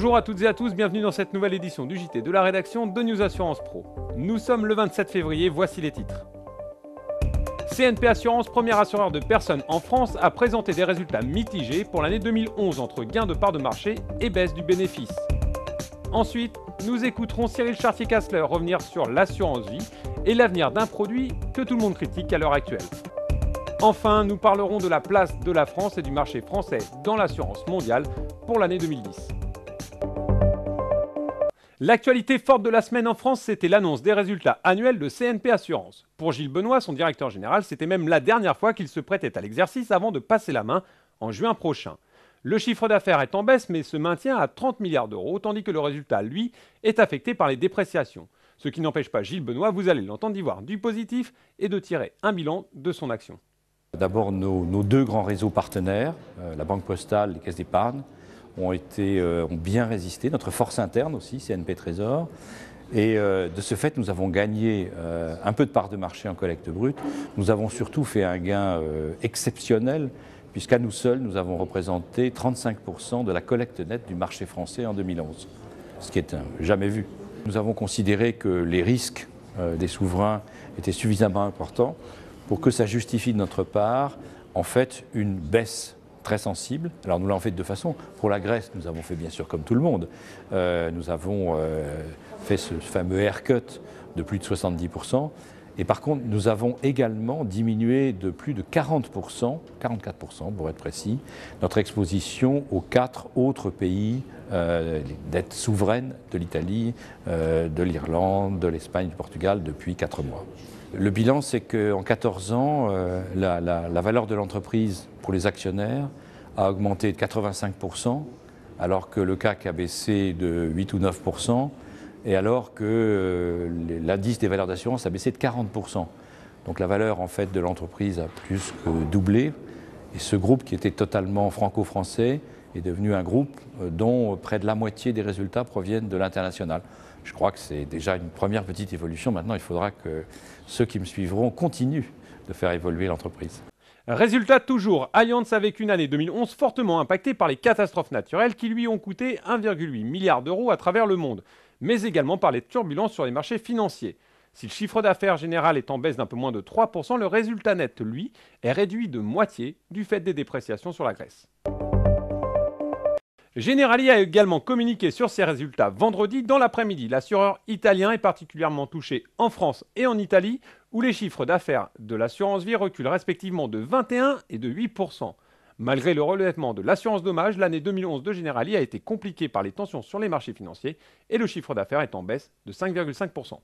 Bonjour à toutes et à tous, bienvenue dans cette nouvelle édition du JT de la rédaction de News Assurance Pro. Nous sommes le 27 février, voici les titres. CNP Assurance, premier assureur de personnes en France, a présenté des résultats mitigés pour l'année 2011 entre gains de part de marché et baisse du bénéfice. Ensuite, nous écouterons Cyril chartier kassler revenir sur l'assurance vie et l'avenir d'un produit que tout le monde critique à l'heure actuelle. Enfin, nous parlerons de la place de la France et du marché français dans l'assurance mondiale pour l'année 2010. L'actualité forte de la semaine en France, c'était l'annonce des résultats annuels de CNP Assurance. Pour Gilles Benoît, son directeur général, c'était même la dernière fois qu'il se prêtait à l'exercice avant de passer la main en juin prochain. Le chiffre d'affaires est en baisse mais se maintient à 30 milliards d'euros, tandis que le résultat, lui, est affecté par les dépréciations. Ce qui n'empêche pas Gilles Benoît, vous allez l'entendre, d'y voir du positif et de tirer un bilan de son action. D'abord nos, deux grands réseaux partenaires, euh, la Banque Postale, les Caisses d'épargne, ont, été, euh, ont bien résisté, notre force interne aussi, CNP Trésor. Et euh, de ce fait, nous avons gagné euh, un peu de part de marché en collecte brute. Nous avons surtout fait un gain exceptionnel, puisqu'à nous seuls, nous avons représenté 35% de la collecte nette du marché français en 2011, ce qui est jamais vu. Nous avons considéré que les risques des souverains étaient suffisamment importants pour que ça justifie de notre part, en fait, une baisse très sensible. Alors nous l'avons fait de deux façons. Pour la Grèce, nous avons fait bien sûr comme tout le monde, euh, nous avons euh, fait ce fameux haircut de plus de 70%. Et par contre, nous avons également diminué de plus de 40%, 44% pour être précis, notre exposition aux quatre autres pays, euh, souveraines de l'Italie, euh, de l'Irlande, de l'Espagne, du Portugal depuis quatre mois. Le bilan, c'est qu'en 14 ans, euh, la, valeur de l'entreprise pour les actionnaires a augmenté de 85%, alors que le CAC a baissé de 8 ou 9%, et alors que euh, l'indice des valeurs d'assurance a baissé de 40%. Donc la valeur en fait de l'entreprise a plus que doublé. Et ce groupe qui était totalement franco-français est devenu un groupe euh, dont euh, près de la moitié des résultats proviennent de l'international. Je crois que c'est déjà une première petite évolution. Maintenant, il faudra que ceux qui me suivront continuent de faire évoluer l'entreprise. Résultat toujours, Allianz avec une année 2011 fortement impactée par les catastrophes naturelles qui lui ont coûté 1,8 milliard d'euros à travers le monde, mais également par les turbulences sur les marchés financiers. Si le chiffre d'affaires général est en baisse d'un peu moins de 3%, le résultat net, lui, est réduit de moitié du fait des dépréciations sur la Grèce. Generali a également communiqué sur ses résultats vendredi dans l'après-midi. L'assureur italien est particulièrement touché en France et en Italie, où les chiffres d'affaires de l'assurance vie reculent respectivement de 21 et de 8 Malgré le relèvement de l'assurance dommage, l'année 2011 de Generali a été compliquée par les tensions sur les marchés financiers et le chiffre d'affaires est en baisse de 5,5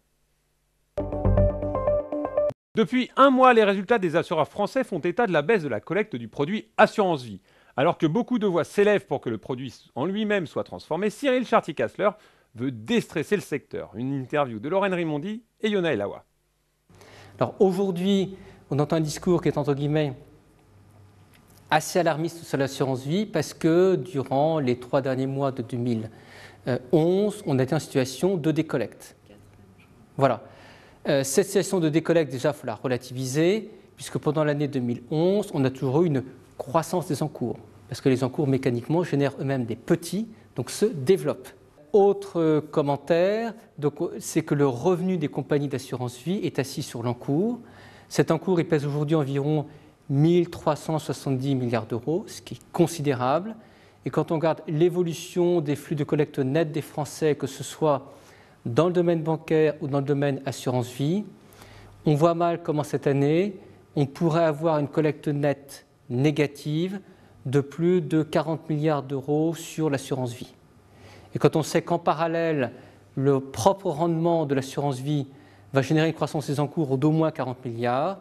depuis un mois, les résultats des assureurs français font état de la baisse de la collecte du produit assurance vie. Alors que beaucoup de voix s'élèvent pour que le produit en lui-même soit transformé, Cyril chartier kassler veut déstresser le secteur. Une interview de Lorraine Rimondi et Yona Elawa. Alors aujourd'hui, on entend un discours qui est entre guillemets assez alarmiste sur l'assurance vie parce que durant les trois derniers mois de 2011, on était en situation de décollecte. Voilà. Euh, cette situation de décollecte, déjà, il faut la relativiser, puisque pendant l'année 2011, on a toujours eu une croissance des encours, parce que les encours mécaniquement génèrent eux-mêmes des petits, donc se développent. Autre commentaire, c'est que le revenu des compagnies d'assurance vie est assis sur l'encours. Cet encours, pèse aujourd'hui environ 1370 milliards d'euros, ce qui est considérable. Et quand on regarde l'évolution des flux de collecte nette des Français, que ce soit dans le domaine bancaire ou dans le domaine assurance-vie, on voit mal comment cette année, on pourrait avoir une collecte nette négative de plus de 40 milliards d'euros sur l'assurance vie. Et quand on sait qu'en parallèle, le propre rendement de l'assurance vie va générer une croissance des encours d'au moins 40 milliards,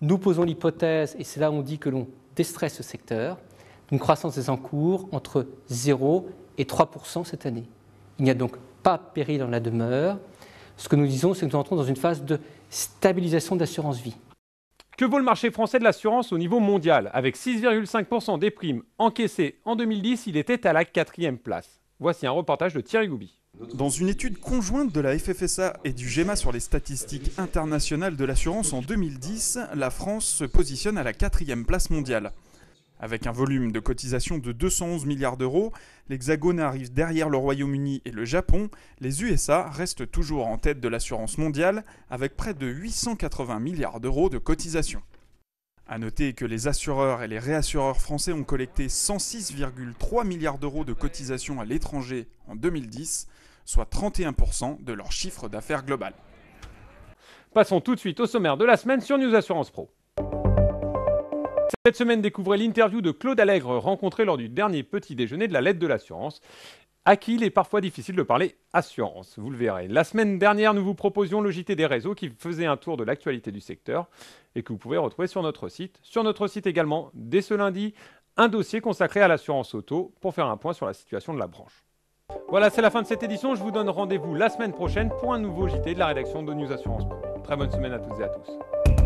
nous posons l'hypothèse, et c'est là où on dit que l'on déstresse ce secteur, d'une croissance des encours entre 0 et 3 cette année. Il n'y a donc pas péril dans la demeure. Ce que nous disons, c'est que nous entrons dans une phase de stabilisation d'assurance vie. Que vaut le marché français de l'assurance au niveau mondial Avec 6,5% des primes encaissées en 2010, il était à la quatrième place. Voici un reportage de Thierry Goubi. Dans une étude conjointe de la FFSA et du GEMA sur les statistiques internationales de l'assurance en 2010, la France se positionne à la quatrième place mondiale. Avec un volume de cotisation de 211 milliards d'euros, l'Hexagone arrive derrière le Royaume-Uni et le Japon, les USA restent toujours en tête de l'assurance mondiale avec près de 880 milliards d'euros de cotisation. A noter que les assureurs et les réassureurs français ont collecté 106,3 milliards d'euros de cotisations à l'étranger en 2010, soit 31% de leur chiffre d'affaires global. Passons tout de suite au sommaire de la semaine sur News Assurance Pro. Cette semaine, découvrez l'interview de Claude Allègre rencontré lors du dernier petit déjeuner de la lettre de l'assurance à qui il est parfois difficile de parler assurance, vous le verrez. La semaine dernière, nous vous proposions le JT des réseaux qui faisait un tour de l'actualité du secteur et que vous pouvez retrouver sur notre site. Sur notre site également, dès ce lundi, un dossier consacré à l'assurance auto pour faire un point sur la situation de la branche. Voilà, c'est la fin de cette édition. Je vous donne rendez-vous la semaine prochaine pour un nouveau JT de la rédaction de News Assurance Très bonne semaine à toutes et à tous.